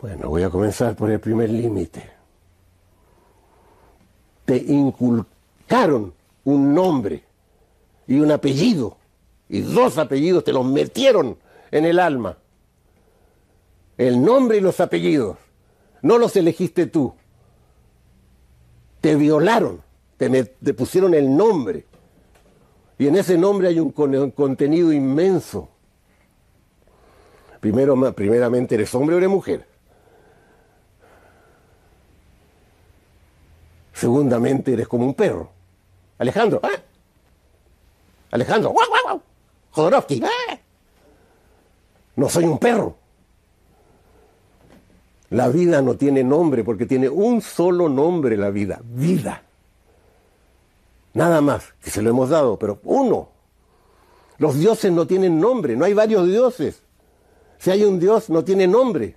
Bueno, voy a comenzar por el primer límite. Te inculcaron un nombre y un apellido, y dos apellidos te los metieron en el alma. El nombre y los apellidos, no los elegiste tú. Te violaron, te, pusieron el nombre. Y en ese nombre hay un contenido inmenso Primero, primeramente, ¿eres hombre o eres mujer? Segundamente, eres como un perro. Alejandro, ¿eh? Alejandro, guau, guau, Jodorowsky, ¿eh? No soy un perro. La vida no tiene nombre porque tiene un solo nombre la vida, vida. Nada más, que se lo hemos dado, pero uno. Los dioses no tienen nombre, no hay varios dioses. Si hay un Dios, no tiene nombre.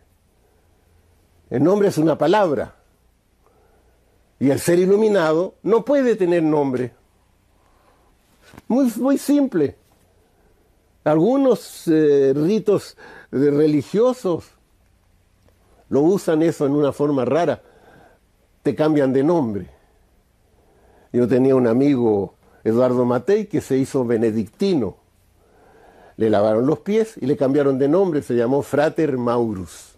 El nombre es una palabra. Y el ser iluminado no puede tener nombre. Muy, muy simple. Algunos eh, ritos eh, religiosos lo usan eso en una forma rara. Te cambian de nombre. Yo tenía un amigo, Eduardo Matei, que se hizo benedictino le lavaron los pies y le cambiaron de nombre, se llamó Frater Maurus.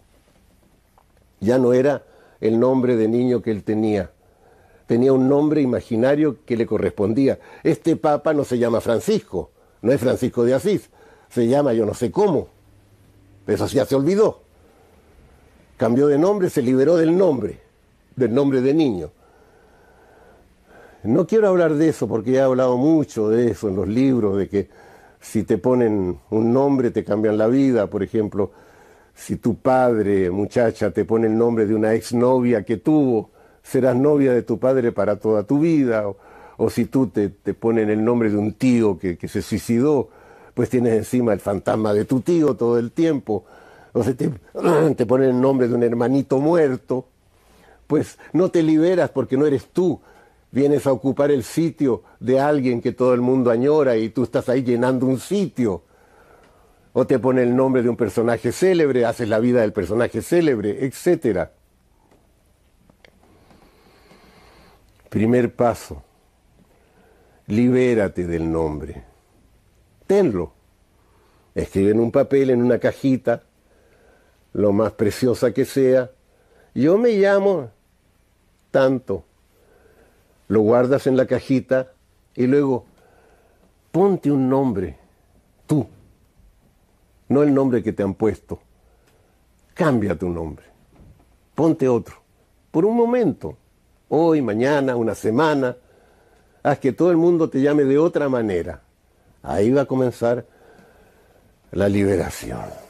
Ya no era el nombre de niño que él tenía, tenía un nombre imaginario que le correspondía. Este papa no se llama Francisco, no es Francisco de Asís, se llama yo no sé cómo, eso ya se olvidó. Cambió de nombre, se liberó del nombre, del nombre de niño. No quiero hablar de eso porque he hablado mucho de eso en los libros, de que si te ponen un nombre te cambian la vida, por ejemplo, si tu padre, muchacha, te pone el nombre de una exnovia que tuvo, serás novia de tu padre para toda tu vida, o, si tú te, te, ponen el nombre de un tío que, se suicidó, pues tienes encima el fantasma de tu tío todo el tiempo, o si te ponen el nombre de un hermanito muerto, pues no te liberas porque no eres tú, vienes a ocupar el sitio de alguien que todo el mundo añora y tú estás ahí llenando un sitio. O te pone el nombre de un personaje célebre, haces la vida del personaje célebre, etc. Primer paso, libérate del nombre. Tenlo. Escribe en un papel, en una cajita, lo más preciosa que sea. Yo me llamo tanto lo guardas en la cajita y luego ponte un nombre, tú, no el nombre que te han puesto. Cambia tu nombre, ponte otro, por un momento, hoy, mañana, una semana, haz que todo el mundo te llame de otra manera. Ahí va a comenzar la liberación.